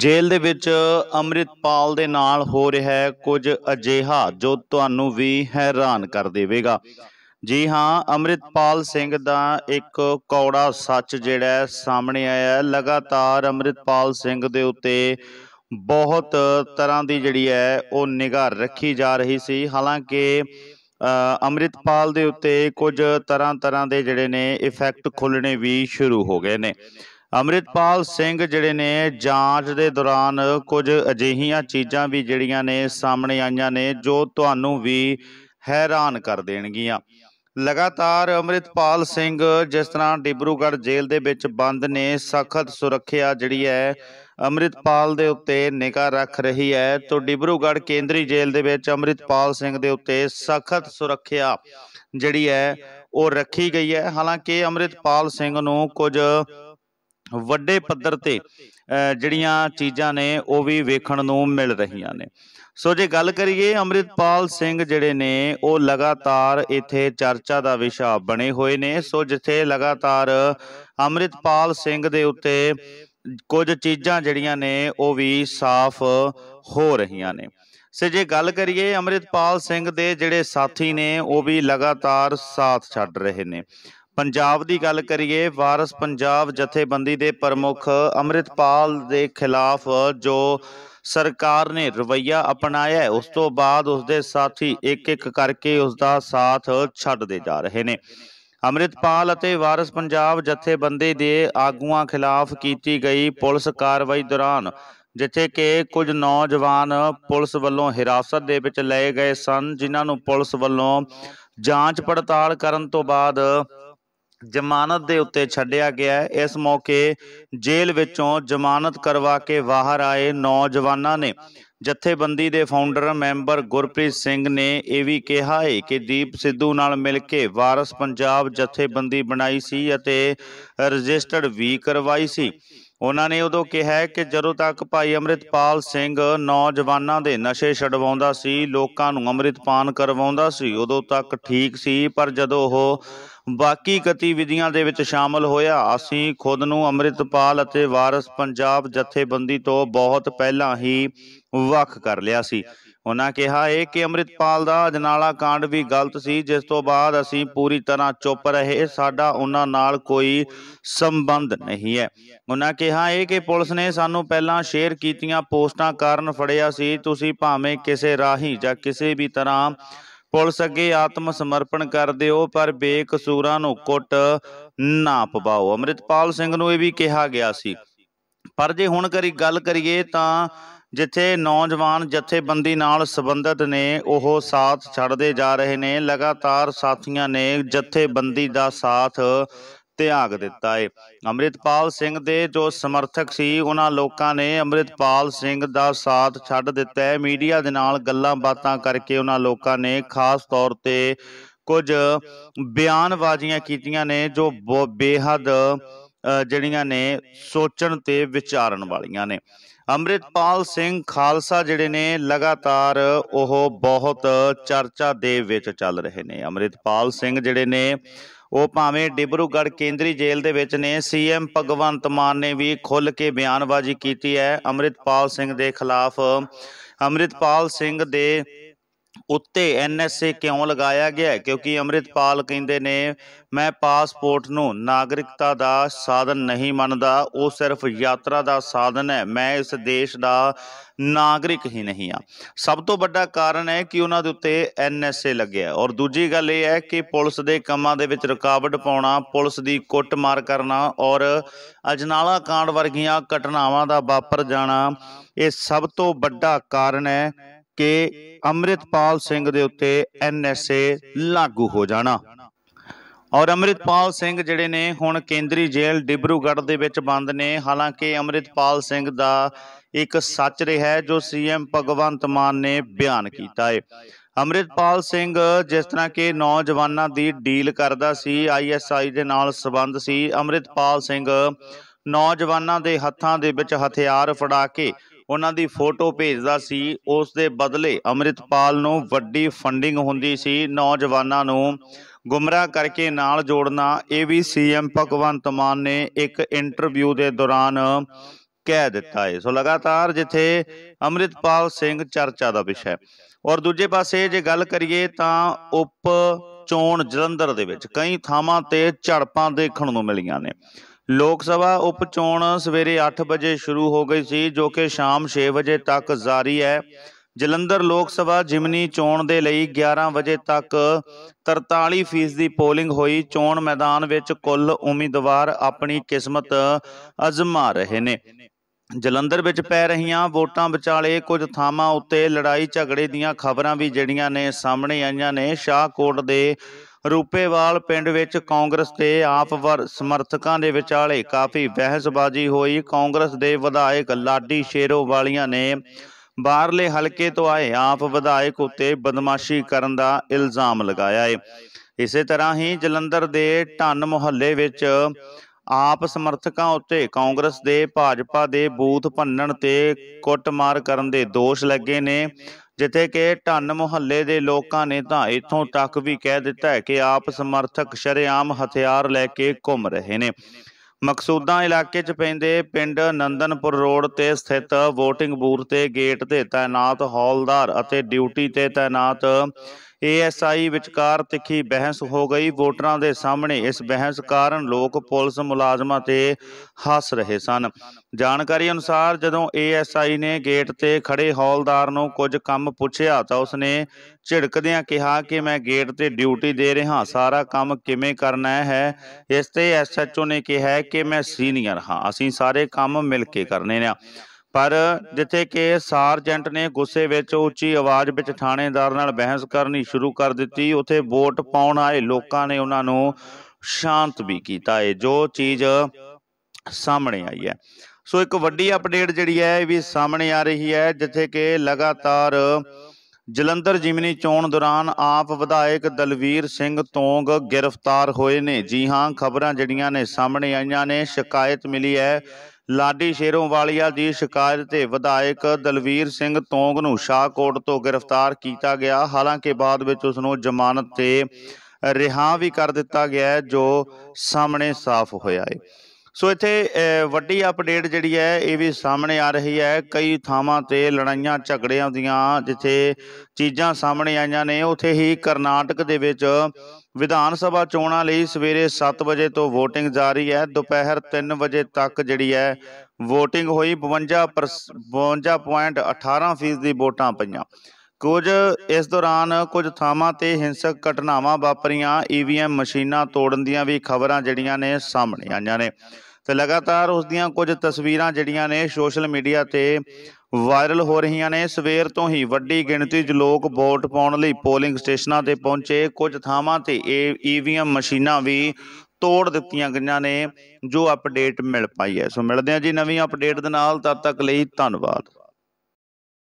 ਜੇਲ੍ਹ ਦੇ ਵਿੱਚ ਅਮਰਿਤਪਾਲ ਦੇ ਨਾਲ ਹੋ ਰਿਹਾ ਹੈ ਕੁਝ ਅਜੀਹਾ ਜੋ ਤੁਹਾਨੂੰ ਵੀ ਹੈਰਾਨ ਕਰ ਦੇਵੇਗਾ ਜੀ ਹਾਂ ਅਮਰਿਤਪਾਲ ਸਿੰਘ ਦਾ ਇੱਕ ਕੌੜਾ ਸੱਚ ਜਿਹੜਾ ਸਾਹਮਣੇ ਆਇਆ ਹੈ ਲਗਾਤਾਰ ਅਮਰਿਤਪਾਲ ਸਿੰਘ ਦੇ ਉੱਤੇ ਬਹੁਤ ਤਰ੍ਹਾਂ ਦੀ ਜਿਹੜੀ ਹੈ ਉਹ ਨਿਗਾਹ ਰੱਖੀ ਜਾ ਰਹੀ ਸੀ ਹਾਲਾਂਕਿ ਅਮਰਿਤਪਾਲ ਦੇ ਉੱਤੇ ਕੁਝ ਤਰ੍ਹਾਂ ਤਰ੍ਹਾਂ ਦੇ ਜਿਹੜੇ ਨੇ ਇਫੈਕਟ ਖੁੱਲਣੇ ਵੀ ਸ਼ੁਰੂ ਹੋ ਗਏ ਨੇ ਅਮਰਿਤਪਾਲ ਸਿੰਘ ਜਿਹੜੇ ਨੇ ਜਾਂਚ ਦੇ ਦੌਰਾਨ ਕੁਝ ਅਜਿਹੀਆਂ ਚੀਜ਼ਾਂ ਵੀ ਜਿਹੜੀਆਂ ਨੇ ਸਾਹਮਣੇ ਆਈਆਂ ਨੇ ਜੋ ਤੁਹਾਨੂੰ ਵੀ ਹੈਰਾਨ ਕਰ ਦੇਣਗੀਆਂ ਲਗਾਤਾਰ ਅਮਰਿਤਪਾਲ ਸਿੰਘ ਜਿਸ ਤਰ੍ਹਾਂ ਡਿਬਰੂਗੜ ਜੇਲ੍ਹ ਦੇ ਵਿੱਚ ਬੰਦ ਨੇ ਸਖਤ ਸੁਰੱਖਿਆ ਜਿਹੜੀ ਹੈ ਅਮਰਿਤਪਾਲ ਦੇ ਉੱਤੇ ਨਿਗਾਹ ਰੱਖ ਰਹੀ ਹੈ ਤੋਂ ਡਿਬਰੂਗੜ ਕੇਂਦਰੀ ਜੇਲ੍ਹ ਦੇ ਵਿੱਚ ਅਮਰਿਤਪਾਲ ਸਿੰਘ ਦੇ ਉੱਤੇ ਸਖਤ ਸੁਰੱਖਿਆ ਜਿਹੜੀ ਹੈ ਉਹ ਰੱਖੀ ਗਈ ਹੈ ਹਾਲਾਂਕਿ ਅਮਰਿਤਪਾਲ ਸਿੰਘ ਨੂੰ ਕੁਝ ਵੱਡੇ ਪੱਧਰ ਤੇ ਜਿਹੜੀਆਂ ਚੀਜ਼ਾਂ ਨੇ ਉਹ ਵੀ ਵੇਖਣ ਨੂੰ ਮਿਲ ਰਹੀਆਂ ਨੇ ਸੋ ਜੇ ਗੱਲ ਕਰੀਏ ਅਮਰਿਤਪਾਲ ਸਿੰਘ ਜਿਹੜੇ ਨੇ ਉਹ ਲਗਾਤਾਰ ਇੱਥੇ ਚਰਚਾ ਦਾ ਵਿਸ਼ਾ ਬਣੇ ਹੋਏ ਨੇ ਸੋ ਜਿੱਥੇ ਲਗਾਤਾਰ ਅਮਰਿਤਪਾਲ ਸਿੰਘ ਦੇ ਉੱਤੇ ਕੁਝ ਚੀਜ਼ਾਂ ਜਿਹੜੀਆਂ ਨੇ ਉਹ ਵੀ ਸਾਫ਼ ਹੋ ਰਹੀਆਂ ਨੇ ਸੇ ਜੇ ਗੱਲ ਕਰੀਏ ਅਮਰਿਤਪਾਲ ਸਿੰਘ ਦੇ ਜਿਹੜੇ ਸਾਥੀ ਨੇ ਉਹ ਵੀ ਲਗਾਤਾਰ ਸਾਥ ਛੱਡ ਰਹੇ ਨੇ ਪੰਜਾਬ ਦੀ ਗੱਲ ਕਰੀਏ ਵਾਰਸ ਪੰਜਾਬ ਜਥੇਬੰਦੀ ਦੇ ਪ੍ਰਮੁੱਖ ਅਮਰਿਤਪਾਲ ਦੇ ਖਿਲਾਫ ਜੋ ਸਰਕਾਰ ਨੇ ਰਵਈਆ ਅਪਣਾਇਆ ਉਸ ਤੋਂ ਬਾਅਦ ਉਸ ਦੇ ਸਾਥੀ ਇੱਕ ਇੱਕ ਕਰਕੇ ਉਸ ਦਾ ਸਾਥ ਛੱਡਦੇ ਜਾ ਰਹੇ ਨੇ ਅਮਰਿਤਪਾਲ ਅਤੇ ਵਾਰਸ ਪੰਜਾਬ ਜਥੇਬੰਦੀ ਦੇ ਆਗੂਆਂ ਖਿਲਾਫ ਕੀਤੀ ਗਈ ਪੁਲਿਸ ਕਾਰਵਾਈ ਦੌਰਾਨ ਜਿੱਥੇ ਕਿ ਕੁਝ ਨੌਜਵਾਨ ਪੁਲਿਸ ਵੱਲੋਂ ਹਿਰਾਸਤ ਦੇ ਵਿੱਚ ਲਏ ਗਏ ਸਨ ਜਿਨ੍ਹਾਂ ਨੂੰ ਪੁਲਿਸ ਵੱਲੋਂ ਜਾਂਚ ਪੜਤਾਲ ਕਰਨ ਤੋਂ ਬਾਅਦ ਜ਼ਮਾਨਤ ਦੇ ਉੱਤੇ ਛੱਡਿਆ ਗਿਆ ਹੈ ਇਸ ਮੌਕੇ ਜੇਲ੍ਹ ਵਿੱਚੋਂ ਜ਼ਮਾਨਤ ਕਰਵਾ ਕੇ ਬਾਹਰ ਆਏ ਨੌਜਵਾਨਾਂ ਨੇ ਜਥੇਬੰਦੀ ਦੇ ਫਾਊਂਡਰ ਮੈਂਬਰ ਗੁਰਪ੍ਰੀਤ ਸਿੰਘ ਨੇ ਇਹ ਵੀ ਕਿਹਾ ਹੈ ਕਿ ਦੀਪ ਸਿੱਧੂ ਨਾਲ ਮਿਲ ਕੇ ਵਾਰਸ ਪੰਜਾਬ ਜਥੇਬੰਦੀ ਬਣਾਈ ਸੀ ਅਤੇ ਰਜਿਸਟਰਡ ਵੀ ਕਰਵਾਈ ਸੀ ਉਹਨਾਂ ਨੇ ਉਦੋਂ ਕਿਹਾ ਕਿ ਜਦੋਂ ਤੱਕ ਭਾਈ ਅਮਰਿਤਪਾਲ ਸਿੰਘ ਨੌਜਵਾਨਾਂ ਦੇ ਨਸ਼ੇ ਛਡਵਾਉਂਦਾ ਸੀ ਲੋਕਾਂ ਨੂੰ ਅੰਮ੍ਰਿਤਪਾਨ ਕਰਵਾਉਂਦਾ ਸੀ ਉਦੋਂ ਤੱਕ ਠੀਕ ਸੀ ਪਰ ਜਦੋਂ ਉਹ ਬਾਕੀ ਗਤੀਵਿਧੀਆਂ ਦੇ ਵਿੱਚ ਸ਼ਾਮਲ ਹੋਇਆ ਅਸੀਂ ਖੁਦ ਨੂੰ ਅੰਮ੍ਰਿਤਪਾਲ ਅਤੇ ਵਾਰਸ ਪੰਜਾਬ ਜਥੇਬੰਦੀ ਤੋਂ ਬਹੁਤ ਪਹਿਲਾਂ ਹੀ ਵੱਖ ਕਰ ਲਿਆ ਸੀ ਉਹਨਾਂ ਕਿਹਾ ਇਹ ਕਿ ਅਮਰਿਤਪਾਲ ਦਾ ਅਜਨਾਲਾ ਕਾਂਡ ਵੀ ਗਲਤ ਸੀ ਜਿਸ ਤੋਂ ਬਾਅਦ ਅਸੀਂ ਪੂਰੀ ਤਰ੍ਹਾਂ ਚੁੱਪ ਰਹੇ ਸਾਡਾ ਉਹਨਾਂ ਨਾਲ ਕੋਈ ਸੰਬੰਧ ਨਹੀਂ ਹੈ ਉਹਨਾਂ ਕਿਹਾ ਇਹ ਕਿ ਪੁਲਿਸ ਨੇ ਸਾਨੂੰ ਪਹਿਲਾਂ ਸ਼ੇਅਰ ਕੀਤੀਆਂ ਪੋਸਟਾਂ ਕਾਰਨ ਫੜਿਆ ਸੀ ਤੁਸੀਂ ਭਾਵੇਂ ਕਿਸੇ ਰਾਹੀ ਜਾਂ ਕਿਸੇ ਵੀ ਤਰ੍ਹਾਂ ਪੁਲਿਸ ਅੱਗੇ ਆਤਮ ਸਮਰਪਣ ਕਰ ਦਿਓ ਪਰ ਬੇਕਸੂਰਾਂ ਨੂੰ ਕੁੱਟ ਨਾ ਪਵਾਓ ਅਮਰਿਤਪਾਲ ਸਿੰਘ ਨੂੰ ਇਹ ਵੀ ਕਿਹਾ ਗਿਆ ਸੀ ਪਰ ਜੇ ਹੁਣ ਕਰੀ ਗੱਲ ਕਰੀਏ ਤਾਂ ਜਿੱਥੇ ਨੌਜਵਾਨ ਜਥੇਬੰਦੀ ਨਾਲ ਸੰਬੰਧਿਤ ਨੇ ਉਹ ਸਾਥ ਛੱਡਦੇ ਜਾ ਰਹੇ ਨੇ ਲਗਾਤਾਰ ਸਾਥੀਆਂ ਨੇ ਜਥੇਬੰਦੀ ਦਾ ਸਾਥ ਤਿਆਗ ਦਿੱਤਾ ਹੈ ਅਮਰਿਤਪਾਲ ਸਿੰਘ ਦੇ ਜੋ ਸਮਰਥਕ ਸੀ ਉਹਨਾਂ ਲੋਕਾਂ ਨੇ ਅਮਰਿਤਪਾਲ ਸਿੰਘ ਦਾ ਸਾਥ ਛੱਡ ਦਿੱਤਾ ਹੈ ਮੀਡੀਆ ਦੇ ਨਾਲ ਗੱਲਾਂ ਬਾਤਾਂ ਕਰਕੇ ਉਹਨਾਂ ਲੋਕਾਂ ਨੇ ਖਾਸ ਤੌਰ ਤੇ ਕੁਝ ਬਿਆਨਵਾਜ਼ੀਆਂ ਕੀਤੀਆਂ ਨੇ ਜੋ ਬੇਹੱਦ ਜਿਹੜੀਆਂ ਨੇ ਸੋਚਣ ਤੇ ਵਿਚਾਰਨ ਵਾਲੀਆਂ ਨੇ ਅਮਰਿਤਪਾਲ ਸਿੰਘ ਖਾਲਸਾ ਜਿਹੜੇ ਨੇ ਲਗਾਤਾਰ ਉਹ ਬਹੁਤ ਚਰਚਾ ਦੇ ਵਿੱਚ ਚੱਲ ਰਹੇ ਨੇ ਅਮਰਿਤਪਾਲ ਸਿੰਘ ਜਿਹੜੇ ਨੇ ਉਹ ਭਾਵੇਂ ਡਿਬਰੂਗੜ ਕੇਂਦਰੀ ਜੇਲ੍ਹ ਦੇ ਵਿੱਚ ਨੇ ਸੀਐਮ ਭਗਵੰਤ ਮਾਨ ਨੇ ਵੀ ਖੁੱਲ ਕੇ ਬਿਆਨਬਾਜ਼ੀ ਕੀਤੀ ਹੈ ਅਮਰਿਤਪਾਲ ਸਿੰਘ ਦੇ ਖਿਲਾਫ ਅਮਰਿਤਪਾਲ ਸਿੰਘ ਦੇ ਉੱਤੇ ਐਨਐਸਏ ਕਿਉਂ ਲਗਾਇਆ ਗਿਆ ਕਿਉਂਕਿ ਅਮਰਿਤਪਾਲ ਕਹਿੰਦੇ ਨੇ ਮੈਂ ਪਾਸਪੋਰਟ ਨੂੰ ਨਾਗਰਿਕਤਾ ਦਾ ਸਾਧਨ ਨਹੀਂ ਮੰਨਦਾ ਉਹ ਸਿਰਫ ਯਾਤਰਾ ਦਾ ਸਾਧਨ ਹੈ ਮੈਂ ਇਸ ਦੇਸ਼ ਦਾ ਨਾਗਰਿਕ ਹੀ ਨਹੀਂ ਆ ਸਭ ਤੋਂ ਵੱਡਾ ਕਾਰਨ ਹੈ ਕਿ ਉਹਨਾਂ ਦੇ ਉੱਤੇ ਐਨਐਸਏ ਲੱਗਿਆ ਔਰ ਦੂਜੀ ਗੱਲ ਇਹ ਹੈ ਕਿ ਪੁਲਿਸ ਦੇ ਕੰਮਾਂ ਦੇ ਵਿੱਚ ਰੁਕਾਵਟ ਪਾਉਣਾ ਪੁਲਿਸ ਦੀ ਕੁੱਟਮਾਰ ਕਰਨਾ ਔਰ ਅਜਨਾਲਾ ਕਾਂਡ ਵਰਗੀਆਂ ਘਟਨਾਵਾਂ ਦਾ ਵਾਪਰ ਜਾਣਾ ਇਹ ਸਭ ਤੋਂ ਵੱਡਾ ਕਾਰਨ ਹੈ ਕਿ ਅਮਰਿਤਪਾਲ ਸਿੰਘ ਦੇ ਉੱਤੇ ਐਨਐਸਏ ਲਾਗੂ ਹੋ ਜਾਣਾ ਔਰ ਅਮਰਿਤਪਾਲ ਸਿੰਘ ਜਿਹੜੇ ਨੇ ਹੁਣ ਕੇਂਦਰੀ ਜੇਲ੍ਹ ਡਿਬਰੂਗੜ੍ਹ ਦੇ ਵਿੱਚ ਬੰਦ ਨੇ ਹਾਲਾਂਕਿ ਅਮਰਿਤਪਾਲ ਸਿੰਘ ਦਾ ਇੱਕ ਸੱਚ ਰਿਹਾ ਜੋ ਸੀਐਮ ਭਗਵੰਤ ਮਾਨ ਨੇ ਬਿਆਨ ਕੀਤਾ ਹੈ ਅਮਰਿਤਪਾਲ ਸਿੰਘ ਜਿਸ ਤਰ੍ਹਾਂ ਕਿ ਨੌਜਵਾਨਾਂ ਦੀ ਡੀਲ ਕਰਦਾ ਸੀ ਆਈਐਸਆਈ ਦੇ ਨਾਲ ਸਬੰਧ ਸੀ ਅਮਰਿਤਪਾਲ ਸਿੰਘ ਨੌਜਵਾਨਾਂ ਦੇ ਹੱਥਾਂ ਦੇ ਵਿੱਚ ਹਥਿਆਰ ਫੜਾ ਕੇ ਉਹਨਾਂ ਦੀ ਫੋਟੋ ਭੇਜਦਾ ਸੀ ਉਸ ਦੇ ਬਦਲੇ ਅਮਰਿਤਪਾਲ ਨੂੰ ਵੱਡੀ ਫੰਡਿੰਗ ਹੁੰਦੀ ਸੀ ਨੌਜਵਾਨਾਂ ਨੂੰ ਗੁੰਮਰਾਹ ਕਰਕੇ ਨਾਲ ਜੋੜਨਾ ਇਹ ਵੀ ਸੀਐਮ ਭਗਵੰਤ ਮਾਨ ਨੇ ਇੱਕ ਇੰਟਰਵਿਊ ਦੇ ਦੌਰਾਨ ਕਹਿ ਦਿੱਤਾ ਹੈ ਸੋ ਲਗਾਤਾਰ ਜਿੱਥੇ ਅਮਰਿਤਪਾਲ ਸਿੰਘ ਚਰਚਾ ਦਾ ਵਿਸ਼ਾ ਹੈ ਔਰ ਦੂਜੇ ਪਾਸੇ ਜੇ ਗੱਲ ਕਰੀਏ ਤਾਂ ਉਪ ਚੋਣ ਜਲੰਧਰ ਦੇ ਵਿੱਚ ਕਈ ਥਾਵਾਂ ਤੇ ਝੜਪਾਂ ਦੇਖਣ ਨੂੰ ਮਿਲੀਆਂ ਨੇ ਲੋਕ ਸਭਾ ਉਪ ਚੋਣ ਸਵੇਰੇ 8 ਵਜੇ ਸ਼ੁਰੂ ਹੋ ਗਈ ਸੀ ਜੋ ਕਿ ਸ਼ਾਮ 6 ਵਜੇ ਤੱਕ ਜਾਰੀ ਹੈ ਜਲੰਧਰ ਲੋਕ ਸਭਾ ਜਿਮਨੀ ਚੋਣ ਦੇ ਲਈ 11 ਵਜੇ ਤੱਕ 43% ਦੀ ਪੋਲਿੰਗ ਹੋਈ ਚੋਣ ਮੈਦਾਨ ਵਿੱਚ ਕੁੱਲ ਉਮੀਦਵਾਰ ਆਪਣੀ ਕਿਸਮਤ ਅਜ਼ਮਾ ਰਹੇ ਨੇ ਜਲੰਧਰ ਵਿੱਚ ਪੈ ਰਹੀਆਂ ਵੋਟਾਂ ਵਿਚਾਲੇ ਕੁਝ ਥਾਵਾਂ ਉੱਤੇ ਲੜਾਈ ਝਗੜੇ ਦੀਆਂ ਖਬਰਾਂ ਵੀ ਜਿਹੜੀਆਂ ਨੇ ਸਾਹਮਣੇ ਆਈਆਂ ਨੇ ਸ਼ਾਹਕੋਟ ਦੇ ਰੂਪੇਵਾਲ ਪਿੰਡ ਵਿੱਚ ਕਾਂਗਰਸ ਤੇ ਆਪ ਵਰ ਸਮਰਥਕਾਂ ਦੇ ਵਿਚਾਲੇ ਕਾਫੀ ਬਹਿਸਬਾਜ਼ੀ ਹੋਈ ਕਾਂਗਰਸ ਦੇ ਵਿਧਾਇਕ ਲਾਡੀ ਸ਼ੇਰੋ ਵਾਲੀਆਂ ਨੇ ਬਾਹਰਲੇ ਹਲਕੇ ਤੋਂ ਆਏ ਆਪ ਵਿਧਾਇਕ ਉੱਤੇ ਬਦਮਾਸ਼ੀ ਕਰਨ ਦਾ ਇਲਜ਼ਾਮ ਲਗਾਇਆ ਹੈ ਇਸੇ ਤਰ੍ਹਾਂ ਹੀ ਜਲੰਧਰ ਦੇ ਢੰਨ ਮੁਹੱਲੇ ਵਿੱਚ ਆਪ ਸਮਰਥਕਾਂ ਉੱਤੇ ਕਾਂਗਰਸ ਦੇ ਭਾਜਪਾ ਦੇ ਬੂਥ ਭੰਨਣ ਤੇ ਕੁੱਟਮਾਰ ਕਰਨ ਦੇ ਦੋਸ਼ ਲੱਗੇ ਨੇ ਜਿੱਥੇ ਕਿ ਢੰਨ ਮੁਹੱਲੇ ਦੇ ਲੋਕਾਂ ਨੇ ਤਾਂ ਇਥੋਂ ਤੱਕ ਵੀ ਕਹਿ ਦਿੱਤਾ ਹੈ ਕਿ ਆਪ ਸਮਰਥਕ ਸ਼ਰੇਆਮ ਹਥਿਆਰ ਲੈ ਕੇ ਘੁੰਮ ਰਹੇ ਨੇ ਮਕਸੂਦਾ ਇਲਾਕੇ 'ਚ ਪੈਂਦੇ ਪਿੰਡ ਨੰਦਨਪੁਰ ਰੋਡ ਤੇ ਸਥਿਤ VOTING ਬੂਥ ਤੇ ਗੇਟ ਤੇ ਤਾਇਨਾਤ ਹੌਲਦਾਰ ਅਤੇ ਡਿਊਟੀ ਤੇ ਤਾਇਨਾਤ ਏਐਸਆਈ ਵਿਚਕਾਰ ਤਿੱਖੀ ਬਹਿਸ ਹੋ ਗਈ ਵੋਟਰਾਂ ਦੇ ਸਾਹਮਣੇ ਇਸ ਬਹਿਸ ਕਾਰਨ ਲੋਕ ਪੁਲਿਸ ਮੁਲਾਜ਼ਮਾਂ ਤੇ ਹੱਸ ਰਹੇ ਸਨ ਜਾਣਕਾਰੀ ਅਨੁਸਾਰ ਜਦੋਂ ਏਐਸਆਈ ਨੇ ਗੇਟ ਤੇ ਖੜੇ ਹੌਲਦਾਰ ਨੂੰ ਕੁਝ ਕੰਮ ਪੁੱਛਿਆ ਤਾਂ ਉਸਨੇ ਝਿੜਕਦਿਆਂ ਕਿਹਾ ਕਿ ਮੈਂ ਗੇਟ ਤੇ ਡਿਊਟੀ ਦੇ ਰਿਹਾ ਸਾਰਾ ਕੰਮ ਕਿਵੇਂ ਕਰਨਾ ਹੈ ਇਸ ਤੇ ਐਸਐਚਓ ਨੇ ਕਿਹਾ ਕਿ ਮੈਂ ਸੀਨੀਅਰ ਹਾਂ ਅਸੀਂ ਸਾਰੇ ਕੰਮ ਮਿਲ ਕੇ ਕਰਨੇ ਨੇ ਪਰ ਜਿੱਥੇ ਕਿ ਸਾਰਜੈਂਟ ਨੇ ਗੁੱਸੇ ਵਿੱਚ ਉੱਚੀ ਆਵਾਜ਼ ਵਿੱਚ ਥਾਣੇਦਾਰ ਨਾਲ ਬਹਿਸ ਕਰਨੀ ਸ਼ੁਰੂ ਕਰ ਦਿੱਤੀ ਉੱਥੇ ਵੋਟ ਪਾਉਣ ਆਏ ਲੋਕਾਂ ਨੇ ਉਹਨਾਂ ਨੂੰ ਸ਼ਾਂਤ ਵੀ ਕੀਤਾ ਹੈ ਜੋ ਚੀਜ਼ ਸਾਹਮਣੇ ਆਈ ਹੈ ਸੋ ਇੱਕ ਵੱਡੀ ਅਪਡੇਟ ਜਿਹੜੀ ਹੈ ਇਹ ਵੀ ਸਾਹਮਣੇ ਆ ਰਹੀ ਹੈ ਜਿੱਥੇ ਕਿ ਲਗਾਤਾਰ ਜਲੰਧਰ ਜ਼ਿਮਨੀ ਚੋਣ ਦੌਰਾਨ ਆਪ ਵਿਧਾਇਕ ਦਲਵੀਰ ਸਿੰਘ ਤੋਂਗ ਗ੍ਰਿਫਤਾਰ ਹੋਏ ਨੇ ਜੀ ਹਾਂ ਖਬਰਾਂ ਜਿਹੜੀਆਂ ਨੇ ਸਾਹਮਣੇ ਆਈਆਂ ਨੇ ਸ਼ਿਕਾਇਤ ਮਿਲੀ ਹੈ ਲਾਡੀ ਸ਼ੇਰੋਵਾਲੀਆ ਦੀ ਸ਼ਿਕਾਇਤ ਤੇ ਵਿਧਾਇਕ ਦਲਵੀਰ ਸਿੰਘ ਤੋਂਗ ਨੂੰ ਸ਼ਾਹਕੋਟ ਤੋਂ ਗ੍ਰਿਫਤਾਰ ਕੀਤਾ ਗਿਆ ਹਾਲਾਂਕਿ ਬਾਅਦ ਵਿੱਚ ਉਸ ਨੂੰ ਜ਼ਮਾਨਤ ਤੇ ਰਿਹਾ ਵੀ ਕਰ ਦਿੱਤਾ ਗਿਆ ਜੋ ਸਾਹਮਣੇ ਸਾਫ਼ ਹੋਇਆ ਹੈ ਸੋ ਇੱਥੇ ਵੱਡੀ ਅਪਡੇਟ ਜਿਹੜੀ ਹੈ ਇਹ ਵੀ ਸਾਹਮਣੇ ਆ ਰਹੀ ਹੈ ਕਈ ਥਾਵਾਂ ਤੇ ਲੜਾਈਆਂ ਝਗੜਿਆਂ ਦੀਆਂ ਜਿੱਥੇ ਚੀਜ਼ਾਂ ਸਾਹਮਣੇ ਆਈਆਂ ਨੇ ਉੱਥੇ ਹੀ ਕਰਨਾਟਕ ਦੇ ਵਿੱਚ ਵਿਧਾਨ ਸਭਾ ਚੋਣਾਂ ਲਈ ਸਵੇਰੇ 7 ਵਜੇ ਤੋਂ VOTING ਜਾਰੀ ਹੈ ਦੁਪਹਿਰ 3 ਵਜੇ ਤੱਕ ਜਿਹੜੀ ਹੈ VOTING ਹੋਈ 52 52.18% ਦੀ ਵੋਟਾਂ ਪਈਆਂ ਕੁਝ ਇਸ ਦੌਰਾਨ ਕੁਝ ਥਾਵਾਂ ਤੇ ਹਿੰਸਕ ਘਟਨਾਵਾਂ ਵਾਪਰੀਆਂ ਈਵੀਐਮ ਮਸ਼ੀਨਾਂ ਤੋੜਨ ਦੀਆਂ ਵੀ ਖਬਰਾਂ ਜਿਹੜੀਆਂ ਨੇ ਸਾਹਮਣੇ ਆਈਆਂ ਨੇ ਤੇ ਲਗਾਤਾਰ ਉਸ ਦੀਆਂ ਕੁਝ ਤਸਵੀਰਾਂ ਜਿਹੜੀਆਂ ਨੇ ਸੋਸ਼ਲ ਮੀਡੀਆ ਤੇ ਵਾਇਰਲ ਹੋ ਰਹੀਆਂ ਨੇ ਸਵੇਰ ਤੋਂ ਹੀ ਵੱਡੀ ਗਿਣਤੀ 'ਚ ਲੋਕ ਵੋਟ ਪਾਉਣ ਲਈ ਪੋਲਿੰਗ ਸਟੇਸ਼ਨਾਂ ਤੇ ਪਹੁੰਚੇ ਕੁਝ ਥਾਵਾਂ ਤੇ ਈਵੀਐਮ ਮਸ਼ੀਨਾਂ ਵੀ ਤੋੜ ਦਿੱਤੀਆਂ ਗਈਆਂ ਨੇ ਜੋ ਅਪਡੇਟ ਮਿਲ ਪਾਈ ਹੈ ਸੋ ਮਿਲਦੇ ਹਾਂ ਜੀ ਨਵੀਂ ਅਪਡੇਟ ਦੇ ਨਾਲ ਤਦ ਤੱਕ ਲਈ ਧੰਨਵਾਦ